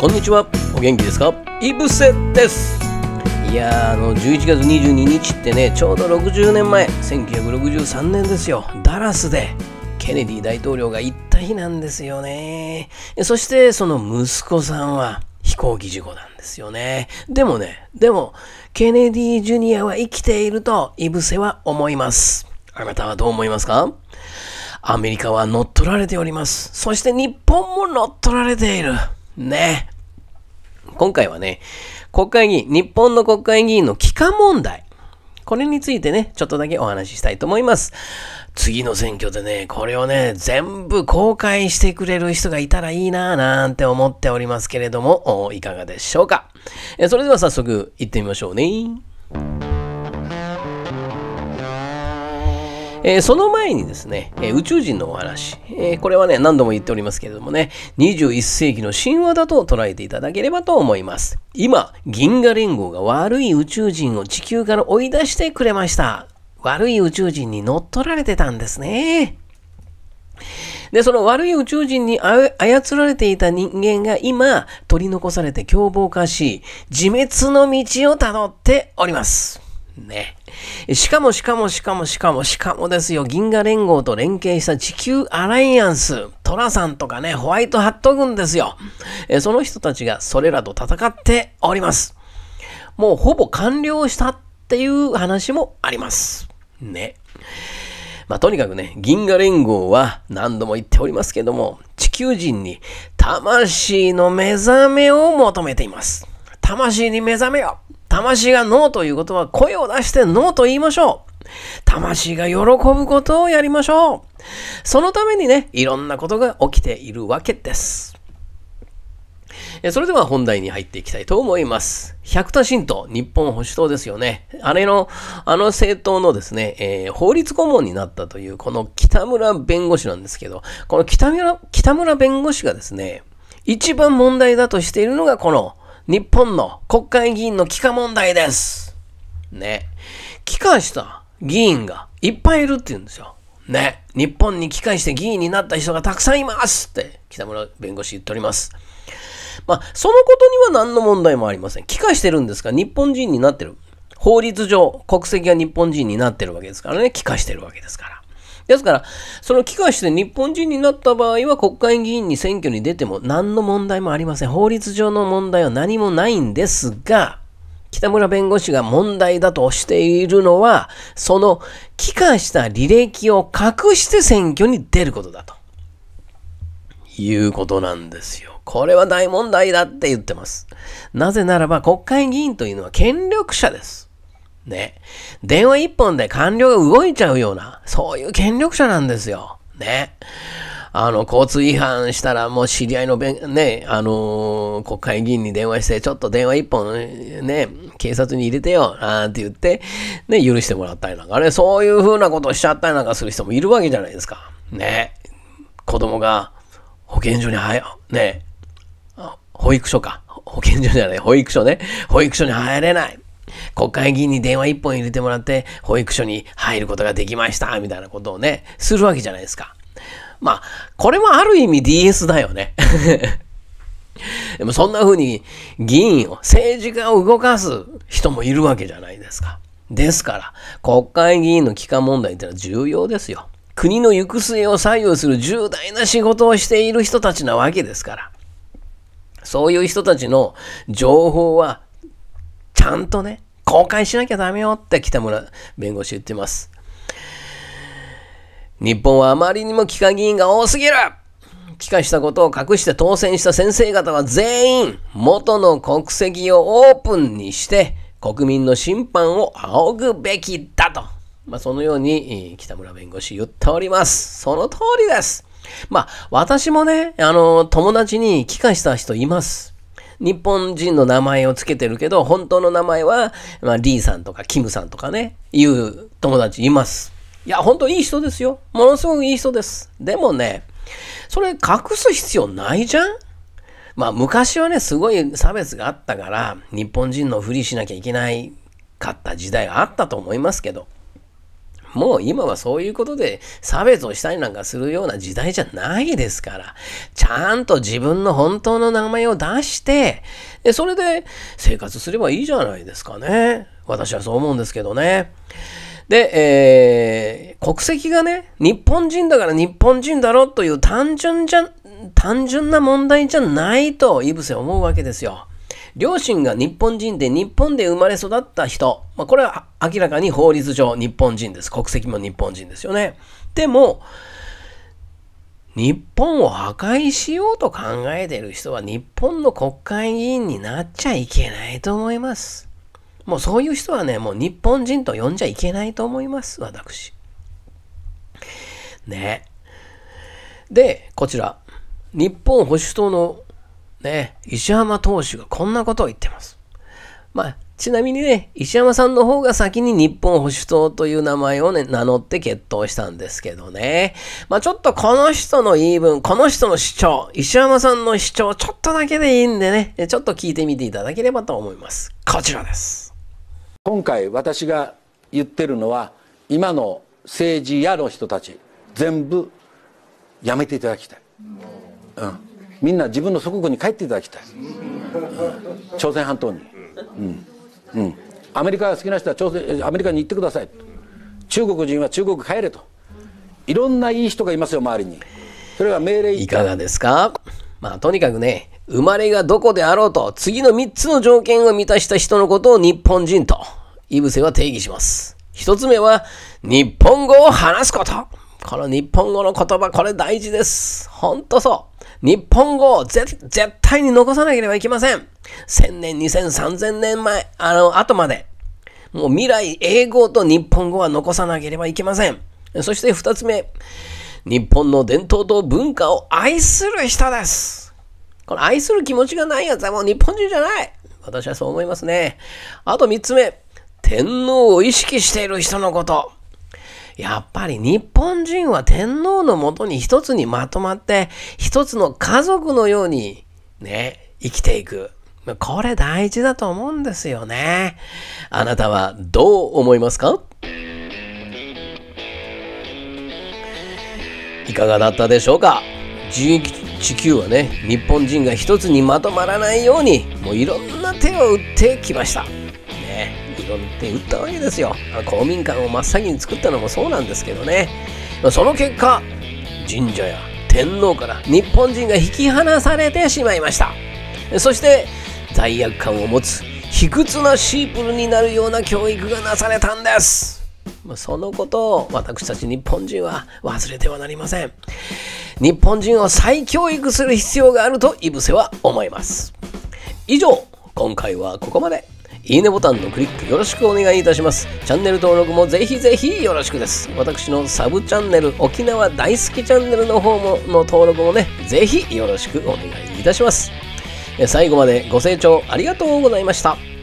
こんにちはお元気ですかいぶせですいやあの11月22日ってねちょうど60年前1963年ですよダラスでケネディ大統領が行った日なんですよねそしてその息子さんは飛行機事故なんですよね。でもね、でも、ケネディ・ジュニアは生きていると、イブセは思います。あなたはどう思いますかアメリカは乗っ取られております。そして日本も乗っ取られている。ね。今回はね、国会議員、日本の国会議員の帰化問題。これについてね、ちょっとだけお話ししたいと思います。次の選挙でね、これをね、全部公開してくれる人がいたらいいなぁなんて思っておりますけれども、いかがでしょうか。それでは早速行ってみましょうね。えー、その前にですね、えー、宇宙人のお話、えー、これはね、何度も言っておりますけれどもね、21世紀の神話だと捉えていただければと思います。今、銀河連合が悪い宇宙人を地球から追い出してくれました。悪い宇宙人に乗っ取られてたんですね。で、その悪い宇宙人に操られていた人間が今取り残されて凶暴化し、自滅の道をたどっております。ね。しかもしかもしかもしかもしかもですよ、銀河連合と連携した地球アライアンス、トラさんとかね、ホワイトハット軍ですよ。えその人たちがそれらと戦っております。もうほぼ完了したっていう話もあります。ね。まあ、とにかくね、銀河連合は何度も言っておりますけども、地球人に魂の目覚めを求めています。魂に目覚めよ魂がノーということは声を出してノーと言いましょう。魂が喜ぶことをやりましょう。そのためにね、いろんなことが起きているわけです。それでは本題に入っていきたいと思います。百田新党、日本保守党ですよね。あれの、あの政党のですね、えー、法律顧問になったという、この北村弁護士なんですけど、この北村、北村弁護士がですね、一番問題だとしているのが、この日本の国会議員の帰化問題です。ね。帰化した議員がいっぱいいるって言うんですよ。ね。日本に帰化して議員になった人がたくさんいますって北村弁護士言っております。まあ、そのことには何の問題もありません。帰化してるんですか日本人になってる。法律上、国籍が日本人になってるわけですからね、帰化してるわけですから。ですから、その帰化して日本人になった場合は国会議員に選挙に出ても何の問題もありません。法律上の問題は何もないんですが、北村弁護士が問題だとしているのは、その帰化した履歴を隠して選挙に出ることだと。いうことなんですよ。これは大問題だって言ってます。なぜならば国会議員というのは権力者です。ね。電話一本で官僚が動いちゃうような、そういう権力者なんですよ。ね。あの、交通違反したら、もう知り合いのべん、ね、あのー、国会議員に電話して、ちょっと電話一本、ね、警察に入れてよ、なんて言って、ね、許してもらったりなんかね、そういうふうなことをしちゃったりなんかする人もいるわけじゃないですか。ね。子供が保健所に入、ね、保育所か。保健所じゃない、保育所ね。保育所に入れない。国会議員に電話一本入れてもらって、保育所に入ることができました、みたいなことをね、するわけじゃないですか。まあ、これもある意味 DS だよね。でもそんな風に議員を、政治家を動かす人もいるわけじゃないですか。ですから、国会議員の帰還問題ってのは重要ですよ。国の行く末を左右する重大な仕事をしている人たちなわけですから。そういう人たちの情報は、ちゃんとね、公開しなきゃダメよって北村弁護士言ってます。日本はあまりにも帰化議員が多すぎる帰化したことを隠して当選した先生方は全員元の国籍をオープンにして国民の審判を仰ぐべきだと。まあ、そのように北村弁護士言っております。その通りです。まあ、私もね、あの、友達に帰化した人います。日本人の名前をつけてるけど、本当の名前は、まあ、リーさんとかキムさんとかね、いう友達います。いや、本当いい人ですよ。ものすごくいい人です。でもね、それ隠す必要ないじゃんまあ、昔はね、すごい差別があったから、日本人のふりしなきゃいけないかった時代があったと思いますけど、もう今はそういうことで差別をしたりなんかするような時代じゃないですから、ちゃんと自分の本当の名前を出して、でそれで生活すればいいじゃないですかね。私はそう思うんですけどね。で、えー、国籍がね、日本人だから日本人だろという単純じゃ、単純な問題じゃないと、イブセ思うわけですよ。両親が日本人で日本で生まれ育った人、まあ、これは明らかに法律上日本人です。国籍も日本人ですよね。でも、日本を破壊しようと考えている人は日本の国会議員になっちゃいけないと思います。もうそういう人はね、もう日本人と呼んじゃいけないと思います、私。ね。で、こちら。日本保守党のね、石浜投手がこんなことを言ってます。まあ、ちなみにね、石山さんの方が先に日本保守党という名前をね、名乗って決闘したんですけどね。まあちょっとこの人の言い分、この人の主張、石山さんの主張、ちょっとだけでいいんでね、ちょっと聞いてみていただければと思います。こちらです。今回私が言ってるのは、今の政治やの人たち、全部やめていただきたい。うん。みんな自分の祖国に帰っていただきたい、朝鮮半島に、うんうん、アメリカが好きな人は朝鮮アメリカに行ってください中国人は中国帰れといろんないい人がいますよ周りにそれが命令いかがですかまあとにかくね生まれがどこであろうと次の3つの条件を満たした人のことを日本人と井伏は定義します1つ目は日本語を話すことこの日本語の言葉これ大事ですほんとそう日本語を絶対に残さなければいけません。1000年、2000、3000年前、あの、後まで。もう未来、英語と日本語は残さなければいけません。そして二つ目。日本の伝統と文化を愛する人です。この愛する気持ちがないやつはもう日本人じゃない。私はそう思いますね。あと三つ目。天皇を意識している人のこと。やっぱり日本人は天皇のもとに一つにまとまって、一つの家族のように、ね、生きていく。これ大事だと思うんですよね。あなたはどう思いますかいかがだったでしょうか地球はね、日本人が一つにまとまらないように、もういろんな手を打ってきました。呼って売ったわけですよ公民館を真っ先に作ったのもそうなんですけどねその結果神社や天皇から日本人が引き離されてしまいましたそして罪悪感を持つ卑屈なシープルになるような教育がなされたんですそのことを私たち日本人は忘れてはなりません日本人を再教育する必要があるとイブセは思います以上今回はここまでいいねボタンのクリックよろしくお願いいたします。チャンネル登録もぜひぜひよろしくです。私のサブチャンネル、沖縄大好きチャンネルの方も、の登録もね、ぜひよろしくお願いいたします。最後までご清聴ありがとうございました。